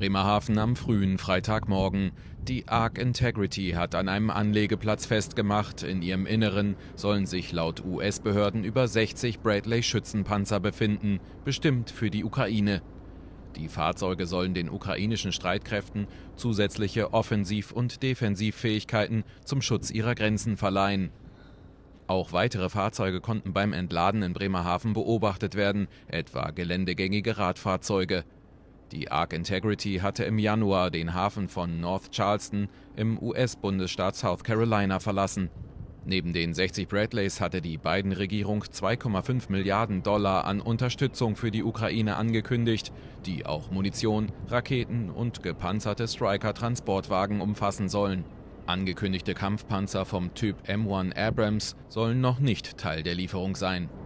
Bremerhaven am frühen Freitagmorgen. Die ARC Integrity hat an einem Anlegeplatz festgemacht. In ihrem Inneren sollen sich laut US-Behörden über 60 Bradley-Schützenpanzer befinden, bestimmt für die Ukraine. Die Fahrzeuge sollen den ukrainischen Streitkräften zusätzliche Offensiv- und Defensivfähigkeiten zum Schutz ihrer Grenzen verleihen. Auch weitere Fahrzeuge konnten beim Entladen in Bremerhaven beobachtet werden, etwa geländegängige Radfahrzeuge. Die Ark Integrity hatte im Januar den Hafen von North Charleston im US-Bundesstaat South Carolina verlassen. Neben den 60 Bradleys hatte die beiden Regierung 2,5 Milliarden Dollar an Unterstützung für die Ukraine angekündigt, die auch Munition, Raketen und gepanzerte Striker-Transportwagen umfassen sollen. Angekündigte Kampfpanzer vom Typ M1 Abrams sollen noch nicht Teil der Lieferung sein.